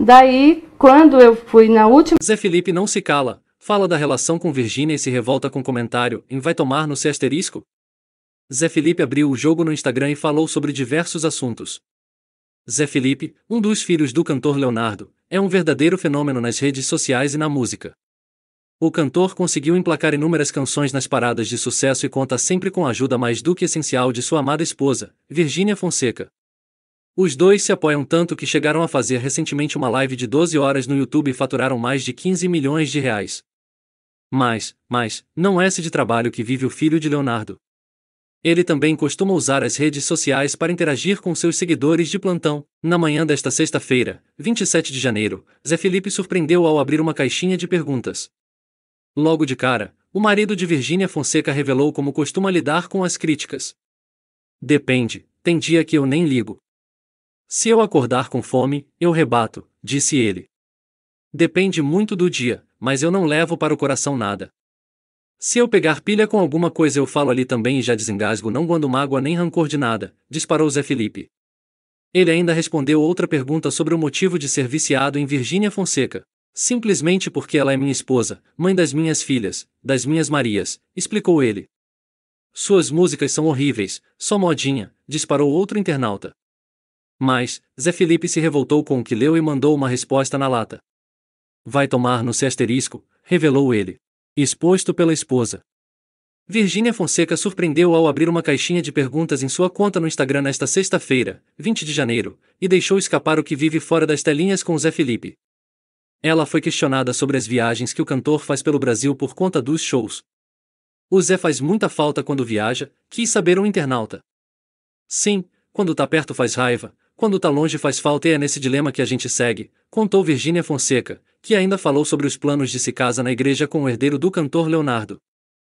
Daí, quando eu fui na última. Zé Felipe não se cala, fala da relação com Virginia e se revolta com comentário em Vai Tomar no C asterisco? Zé Felipe abriu o jogo no Instagram e falou sobre diversos assuntos. Zé Felipe, um dos filhos do cantor Leonardo, é um verdadeiro fenômeno nas redes sociais e na música. O cantor conseguiu emplacar inúmeras canções nas paradas de sucesso e conta sempre com a ajuda mais do que essencial de sua amada esposa, Virgínia Fonseca. Os dois se apoiam tanto que chegaram a fazer recentemente uma live de 12 horas no YouTube e faturaram mais de 15 milhões de reais. Mas, mas, não é esse de trabalho que vive o filho de Leonardo. Ele também costuma usar as redes sociais para interagir com seus seguidores de plantão. Na manhã desta sexta-feira, 27 de janeiro, Zé Felipe surpreendeu ao abrir uma caixinha de perguntas. Logo de cara, o marido de Virgínia Fonseca revelou como costuma lidar com as críticas. Depende, tem dia que eu nem ligo. Se eu acordar com fome, eu rebato, disse ele. Depende muito do dia, mas eu não levo para o coração nada. Se eu pegar pilha com alguma coisa eu falo ali também e já desengasgo não guando mágoa nem rancor de nada, disparou Zé Felipe. Ele ainda respondeu outra pergunta sobre o motivo de ser viciado em Virgínia Fonseca. Simplesmente porque ela é minha esposa, mãe das minhas filhas, das minhas Marias, explicou ele. Suas músicas são horríveis, só modinha, disparou outro internauta. Mas, Zé Felipe se revoltou com o que leu e mandou uma resposta na lata. Vai tomar no C asterisco, revelou ele. Exposto pela esposa. Virgínia Fonseca surpreendeu ao abrir uma caixinha de perguntas em sua conta no Instagram nesta sexta-feira, 20 de janeiro, e deixou escapar o que vive fora das telinhas com Zé Felipe. Ela foi questionada sobre as viagens que o cantor faz pelo Brasil por conta dos shows. O Zé faz muita falta quando viaja, quis saber um internauta. Sim, quando tá perto faz raiva, quando tá longe faz falta e é nesse dilema que a gente segue, contou Virginia Fonseca, que ainda falou sobre os planos de se casa na igreja com o herdeiro do cantor Leonardo.